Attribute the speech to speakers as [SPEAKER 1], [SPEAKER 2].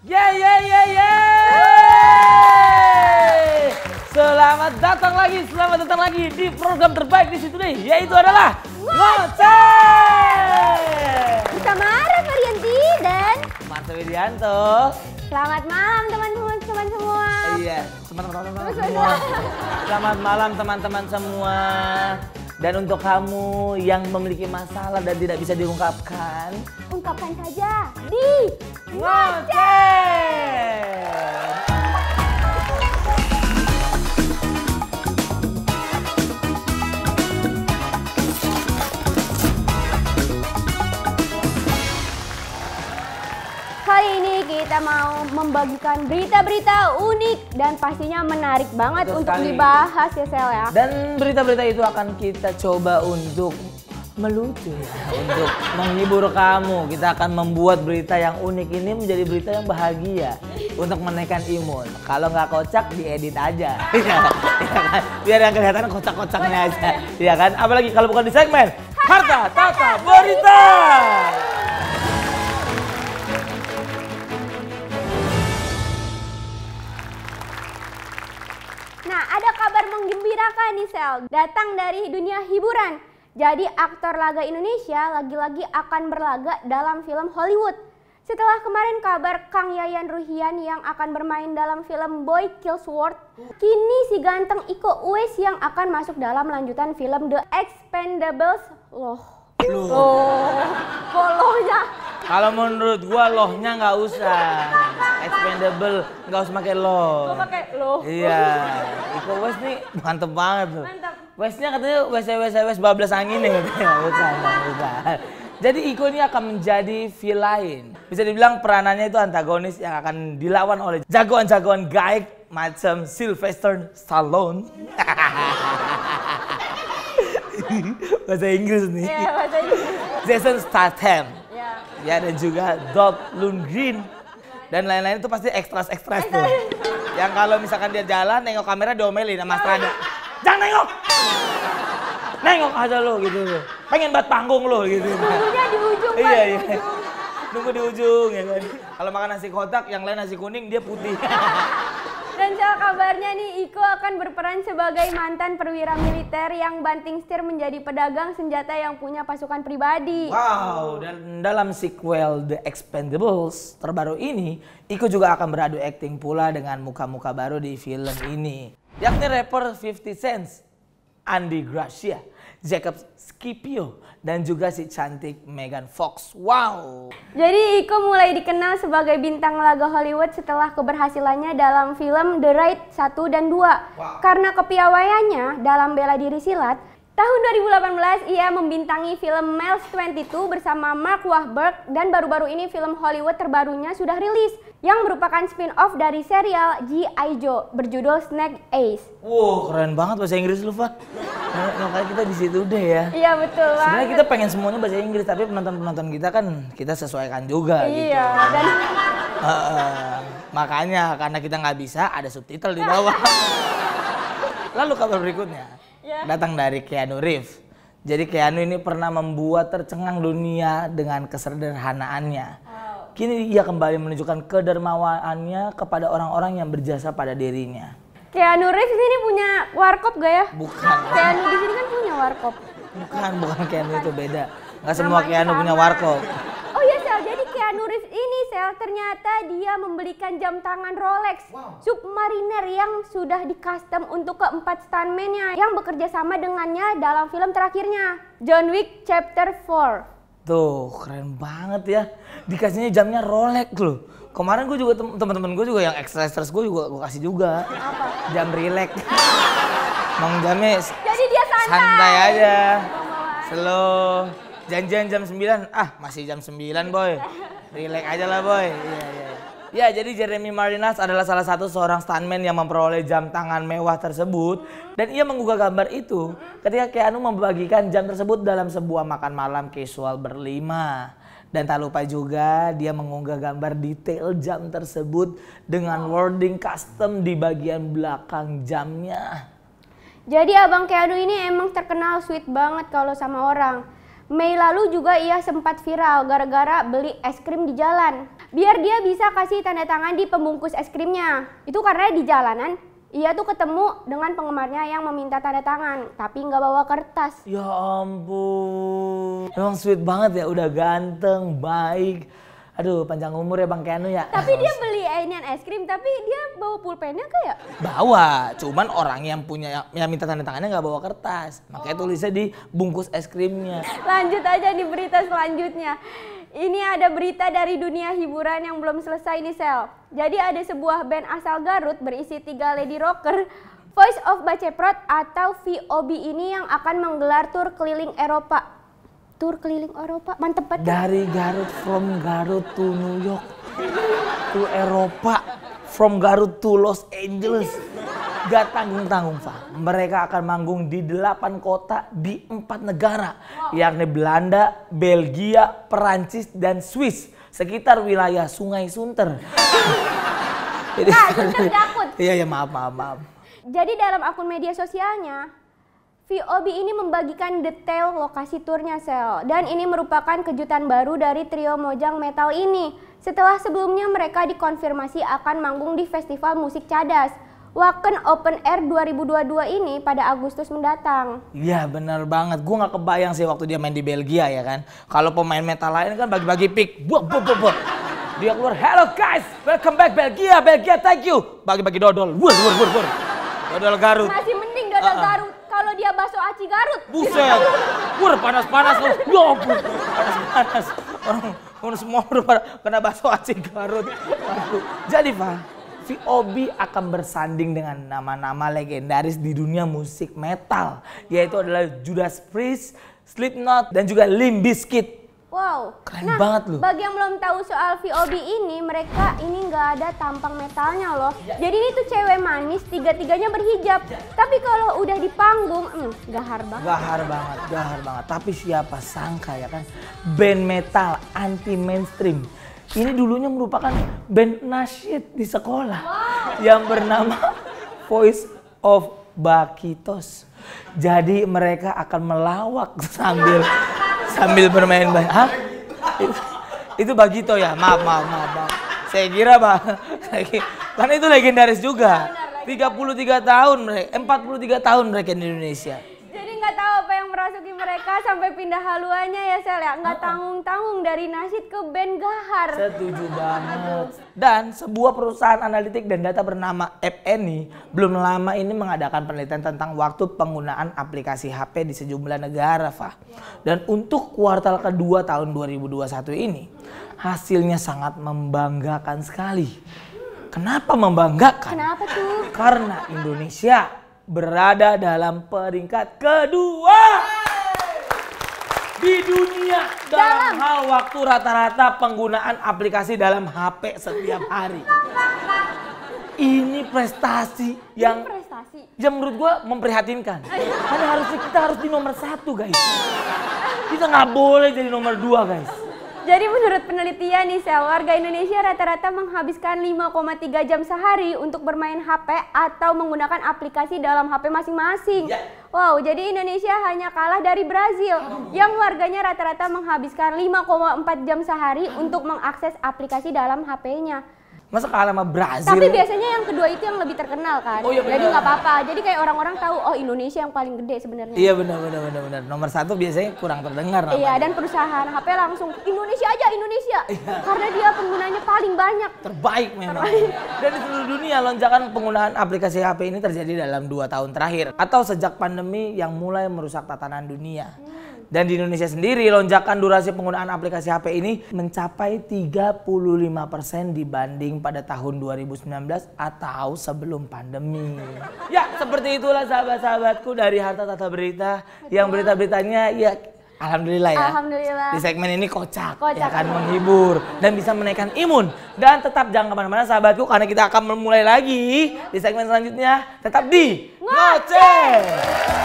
[SPEAKER 1] Yeah, yeah, yeah, yeah. Selamat datang lagi, selamat datang lagi di program terbaik di situ deh, yaitu adalah Ngoceh. Kita marah, Marianti dan Marta Widianto. Selamat malam teman-teman semua. Iya, selamat malam teman-teman semua. Selamat malam teman-teman semua. Dan untuk kamu yang memiliki masalah dan tidak bisa diungkapkan,
[SPEAKER 2] ungkapkan saja di ngoceh. Kali ini kita mau membagikan berita-berita unik dan pastinya menarik banget Betul untuk sekali. dibahas ya Sel ya. Dan
[SPEAKER 1] berita-berita itu akan kita coba untuk melucu ya, untuk menghibur kamu. Kita akan membuat berita yang unik ini menjadi berita yang bahagia untuk menaikkan imun. Kalau nggak kocak diedit aja, iya kan? Iya kan? biar yang kelihatan kocak-kocaknya aja, ya kan? Apalagi kalau bukan di segmen Harta Tata berita.
[SPEAKER 2] nih sel datang dari dunia hiburan. Jadi aktor laga Indonesia lagi-lagi akan berlaga dalam film Hollywood. Setelah kemarin kabar Kang Yayan Ruhian yang akan bermain dalam film Boy Kills World, kini si ganteng Iko Uwais yang akan masuk dalam lanjutan film The Expendables. Loh,
[SPEAKER 1] loh, loh.
[SPEAKER 2] Loh.
[SPEAKER 1] Kalau menurut gua lohnya nggak usah. Expendable nggak usah pakai loh. Gua pakai loh. Iya. Iko wes nih mantep banget tuh. Mantap. Wesnya katanya wes wes wes bablas angin nih katanya. Bukan, bukan. Jadi Iko ini akan menjadi villain. Bisa dibilang peranannya itu antagonis yang akan dilawan oleh jagoan-jagoan gaik macam Sylvester Stallone. bahasa Inggris nih. Iya, bahasa Inggris. Jason Statham ya dan juga Dot Lund Green dan lain-lain itu pasti ekstras ekstras tuh. Yang kalau misalkan dia jalan nengok kamera diomelin sama Strada. Jangan nengok. Nengok aja lo gitu Pengen buat panggung lo gitu. Nunggunya di ujung. Iya iya. Nunggu di ujung ya kan. Kalau makan nasi kotak yang lain nasi kuning dia putih.
[SPEAKER 2] Dan soal kabarnya nih, Iko akan berperan sebagai mantan perwira militer yang banting setir menjadi pedagang senjata yang punya pasukan pribadi. Wow,
[SPEAKER 1] dan dalam sequel The Expendables terbaru ini, Iko juga akan beradu akting pula dengan muka-muka baru di film ini. Yakni rapper 50 Cent Andy Gracia, Jacob Scipio, dan juga si cantik Megan Fox. Wow!
[SPEAKER 2] Jadi Iko mulai dikenal sebagai bintang laga Hollywood setelah keberhasilannya dalam film The Raid 1 dan 2. Wow. Karena kepiawaiannya dalam bela diri silat, Tahun 2018 ia membintangi film Miles 22 bersama Mark Wahlberg dan baru-baru ini film Hollywood terbarunya sudah rilis yang merupakan spin-off dari serial G.I. Joe berjudul Snake Eyes.
[SPEAKER 1] Wow, keren banget bahasa Inggris lu, Pak. Ya, ya, makanya kita di situ deh ya. Iya, betul. Sebenarnya kita pengen semuanya bahasa Inggris, tapi penonton-penonton kita kan kita sesuaikan juga iya, gitu. dan uh, uh, makanya karena kita nggak bisa ada subtitle di bawah. Lalu kabar berikutnya, yeah. datang dari Keanu Reeves. Jadi Keanu ini pernah membuat tercengang dunia dengan kesederhanaannya. Wow. Kini ia kembali menunjukkan kedermawaannya kepada orang-orang yang berjasa pada dirinya. Keanu Reeves ini punya
[SPEAKER 2] warkop gak ya?
[SPEAKER 1] Bukan. Keanu di sini kan punya warkop. Bukan, bukan Keanu itu beda. Gak semua Keanu punya warkop.
[SPEAKER 2] Kak Nurif ini sel ternyata dia membelikan jam tangan Rolex wow. Submariner yang sudah di custom untuk keempat stuntman-nya yang bekerja sama dengannya dalam film terakhirnya John Wick Chapter
[SPEAKER 1] 4. Tuh keren banget ya dikasihnya jamnya Rolex loh. Kemarin gue juga teman-teman gue juga yang exercise extras gue juga gue kasih juga. Apa? Jam relax. Mang jamnya
[SPEAKER 2] Jadi dia santai. Santai aja.
[SPEAKER 1] Slow janjian jam 9, ah masih jam 9 boy. Relax aja lah boy. Iya, iya, iya. Ya, jadi Jeremy Marinas adalah salah satu seorang stuntman yang memperoleh jam tangan mewah tersebut. Dan ia menggugah gambar itu ketika Keanu membagikan jam tersebut dalam sebuah makan malam casual berlima. Dan tak lupa juga dia mengunggah gambar detail jam tersebut dengan wording custom di bagian belakang jamnya.
[SPEAKER 2] Jadi abang Keanu ini emang terkenal sweet banget kalau sama orang. Mei lalu juga ia sempat viral gara-gara beli es krim di jalan. Biar dia bisa kasih tanda tangan di pembungkus es krimnya. Itu karena di jalanan ia tuh ketemu dengan penggemarnya yang meminta tanda tangan, tapi nggak bawa kertas. Ya ampun,
[SPEAKER 1] emang sweet banget ya, udah ganteng, baik, Aduh, panjang umur ya Bang Keanu ya. Tapi
[SPEAKER 2] dia beli inian es krim, tapi dia bawa pulpennya kayak?
[SPEAKER 1] Bawa, cuman orang yang punya yang minta tanda tangannya nggak bawa kertas. Makanya oh. tulisnya di bungkus es krimnya.
[SPEAKER 2] Lanjut aja di berita selanjutnya. Ini ada berita dari dunia hiburan yang belum selesai nih Sel. Jadi ada sebuah band asal Garut berisi tiga lady rocker Voice of Baceprot atau VOB ini yang akan menggelar tur keliling Eropa tur
[SPEAKER 1] keliling Eropa. Mantep banget. Dari Garut, from Garut to New York, to Eropa, from Garut to Los Angeles. Gak tanggung-tanggung, Pak. Mereka akan manggung di delapan kota di empat negara. Wow. Yakni Belanda, Belgia, Perancis, dan Swiss. Sekitar wilayah Sungai Sunter. Jadi, nah, Sunter kan Iya, iya, maaf, maaf, maaf.
[SPEAKER 2] Jadi dalam akun media sosialnya, VOB ini membagikan detail lokasi turnya Sel dan ini merupakan kejutan baru dari trio Mojang Metal ini setelah sebelumnya mereka dikonfirmasi akan manggung di Festival Musik Cadas. Waken Open Air 2022 ini pada Agustus mendatang.
[SPEAKER 1] Iya bener banget, gue gak kebayang sih waktu dia main di Belgia ya kan. Kalau pemain metal lain kan bagi-bagi pick, buah buah buah buah. Dia keluar, hello guys, welcome back Belgia, Belgia thank you. Bagi-bagi dodol, wur wur wur wur. Dodol Garut. Masih
[SPEAKER 2] mending dodol uh -uh. Garut dia bakso aci Garut. Buset.
[SPEAKER 1] Wur panas-panas lu. Ya panas-panas. Orang, orang semua udah kena bakso aci Garut. Aduh. Jadi, Pak, VOB akan bersanding dengan nama-nama legendaris di dunia musik metal, yaitu adalah Judas Priest, Slipknot, dan juga Limp Bizkit.
[SPEAKER 2] Wow, keren nah, banget loh. Bagi yang belum tahu soal VOB ini, mereka ini nggak ada tampang metalnya loh. Iya. Jadi ini tuh cewek manis, tiga-tiganya berhijab. Iya. Tapi kalau udah di panggung, hmm, gahar banget. Gahar
[SPEAKER 1] banget, gahar banget. Tapi siapa sangka ya kan, band metal anti mainstream. Ini dulunya merupakan band nasyid di sekolah wow. yang bernama Voice of Bakitos. Jadi mereka akan melawak sambil sambil bermain bah, Itu, itu Bagito ya? Maaf, maaf, maaf. maaf. Saya kira, Pak. Karena itu legendaris juga. 33 tahun mereka, 43 tahun mereka di Indonesia.
[SPEAKER 2] Jadi nggak tahu merasuki mereka sampai pindah haluannya ya Sel ya. Nggak ah. tanggung-tanggung dari nasib ke band gahar. Setuju
[SPEAKER 1] banget. Dan sebuah perusahaan analitik dan data bernama FNI belum lama ini mengadakan penelitian tentang waktu penggunaan aplikasi HP di sejumlah negara, Fah. Dan untuk kuartal kedua tahun 2021 ini, hasilnya sangat membanggakan sekali. Kenapa membanggakan? Kenapa tuh? Karena Indonesia berada dalam peringkat kedua di dunia dalam, hal waktu rata-rata penggunaan aplikasi dalam HP setiap hari. Ini prestasi yang prestasi. yang menurut gue memprihatinkan. Karena harusnya kita harus di nomor satu guys. Kita nggak boleh jadi nomor dua guys.
[SPEAKER 2] Jadi menurut penelitian nih Sel, warga Indonesia rata-rata menghabiskan 5,3 jam sehari untuk bermain HP atau menggunakan aplikasi dalam HP masing-masing. Ya. Wow, jadi Indonesia hanya kalah dari Brazil Aduh. yang warganya rata-rata menghabiskan 5,4 jam sehari untuk mengakses aplikasi dalam HP-nya.
[SPEAKER 1] Masa kalah sama Brazil? Tapi
[SPEAKER 2] biasanya yang kedua itu yang lebih terkenal kan. Oh, iya Jadi nggak apa-apa. Jadi kayak orang-orang tahu oh Indonesia yang paling gede sebenarnya. Iya
[SPEAKER 1] benar benar benar benar. Nomor satu biasanya kurang terdengar. Iya, namanya. Iya
[SPEAKER 2] dan perusahaan HP langsung Indonesia aja Indonesia. Iya. Karena dia penggunanya paling banyak.
[SPEAKER 1] Terbaik memang. Terbaik. Dan di seluruh dunia lonjakan penggunaan aplikasi HP ini terjadi dalam dua tahun terakhir atau sejak pandemi yang mulai merusak tatanan dunia. Hmm dan di Indonesia sendiri, lonjakan durasi penggunaan aplikasi HP ini mencapai 35% dibanding pada tahun 2019 atau sebelum pandemi. Ya, seperti itulah sahabat-sahabatku dari Harta Tata Berita yang berita-beritanya ya Alhamdulillah ya. Alhamdulillah. Di segmen ini kocak, kocak ya kan menghibur dan bisa menaikkan imun dan tetap jangan kemana-mana sahabatku karena kita akan memulai lagi di segmen selanjutnya tetap di ngoceh. ngoceh.